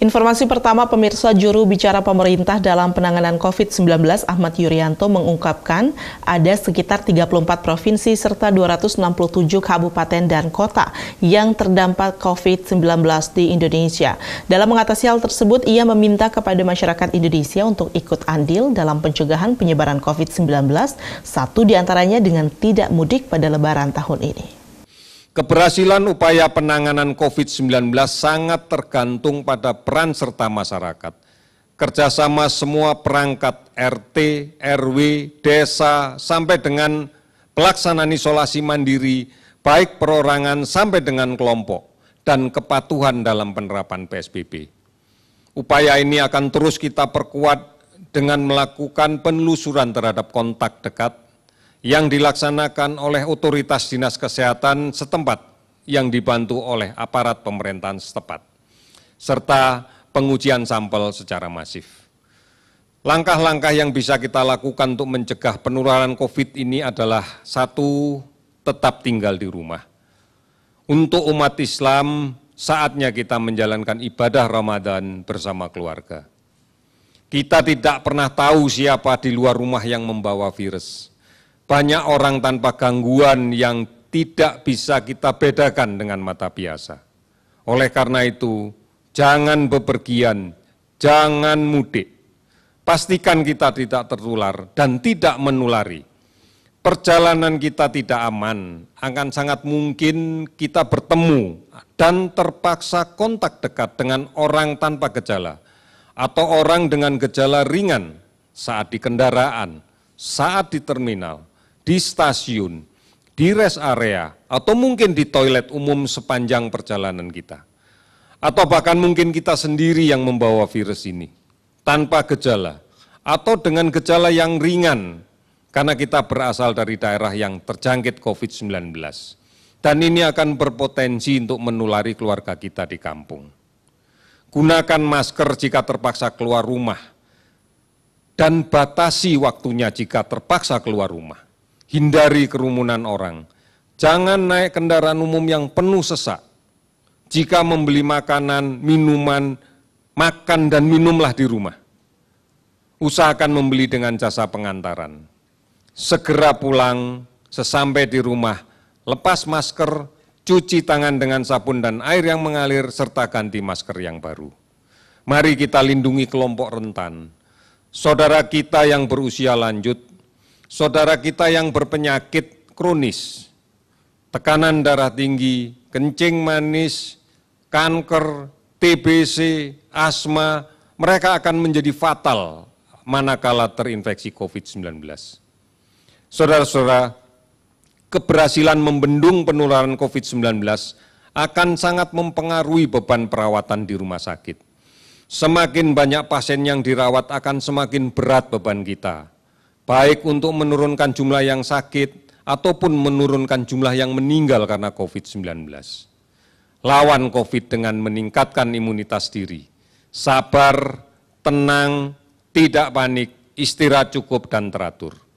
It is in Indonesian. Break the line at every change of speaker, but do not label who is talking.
Informasi pertama, pemirsa juru bicara pemerintah dalam penanganan COVID-19 Ahmad Yuryanto mengungkapkan ada sekitar 34 provinsi serta 267 kabupaten dan kota yang terdampak COVID-19 di Indonesia. Dalam mengatasi hal tersebut, ia meminta kepada masyarakat Indonesia untuk ikut andil dalam pencegahan penyebaran COVID-19, satu diantaranya dengan tidak mudik pada lebaran tahun ini.
Keberhasilan upaya penanganan COVID-19 sangat tergantung pada peran serta masyarakat. Kerjasama semua perangkat RT, RW, desa, sampai dengan pelaksanaan isolasi mandiri, baik perorangan sampai dengan kelompok, dan kepatuhan dalam penerapan PSBB. Upaya ini akan terus kita perkuat dengan melakukan penelusuran terhadap kontak dekat, yang dilaksanakan oleh otoritas dinas kesehatan setempat yang dibantu oleh aparat pemerintahan setempat, serta pengujian sampel secara masif. Langkah-langkah yang bisa kita lakukan untuk mencegah penularan COVID ini adalah satu, tetap tinggal di rumah. Untuk umat Islam, saatnya kita menjalankan ibadah Ramadan bersama keluarga. Kita tidak pernah tahu siapa di luar rumah yang membawa virus banyak orang tanpa gangguan yang tidak bisa kita bedakan dengan mata biasa. Oleh karena itu, jangan bepergian, jangan mudik. Pastikan kita tidak tertular dan tidak menulari. Perjalanan kita tidak aman, akan sangat mungkin kita bertemu dan terpaksa kontak dekat dengan orang tanpa gejala atau orang dengan gejala ringan saat di kendaraan, saat di terminal, di stasiun, di rest area, atau mungkin di toilet umum sepanjang perjalanan kita. Atau bahkan mungkin kita sendiri yang membawa virus ini, tanpa gejala, atau dengan gejala yang ringan, karena kita berasal dari daerah yang terjangkit COVID-19. Dan ini akan berpotensi untuk menulari keluarga kita di kampung. Gunakan masker jika terpaksa keluar rumah, dan batasi waktunya jika terpaksa keluar rumah hindari kerumunan orang. Jangan naik kendaraan umum yang penuh sesak. Jika membeli makanan, minuman, makan dan minumlah di rumah. Usahakan membeli dengan jasa pengantaran. Segera pulang, sesampai di rumah, lepas masker, cuci tangan dengan sabun dan air yang mengalir, serta ganti masker yang baru. Mari kita lindungi kelompok rentan. Saudara kita yang berusia lanjut, saudara kita yang berpenyakit kronis, tekanan darah tinggi, kencing manis, kanker, TBC, asma, mereka akan menjadi fatal manakala terinfeksi COVID-19. Saudara-saudara, keberhasilan membendung penularan COVID-19 akan sangat mempengaruhi beban perawatan di rumah sakit. Semakin banyak pasien yang dirawat akan semakin berat beban kita baik untuk menurunkan jumlah yang sakit ataupun menurunkan jumlah yang meninggal karena COVID-19. Lawan COVID dengan meningkatkan imunitas diri. Sabar, tenang, tidak panik, istirahat cukup dan teratur.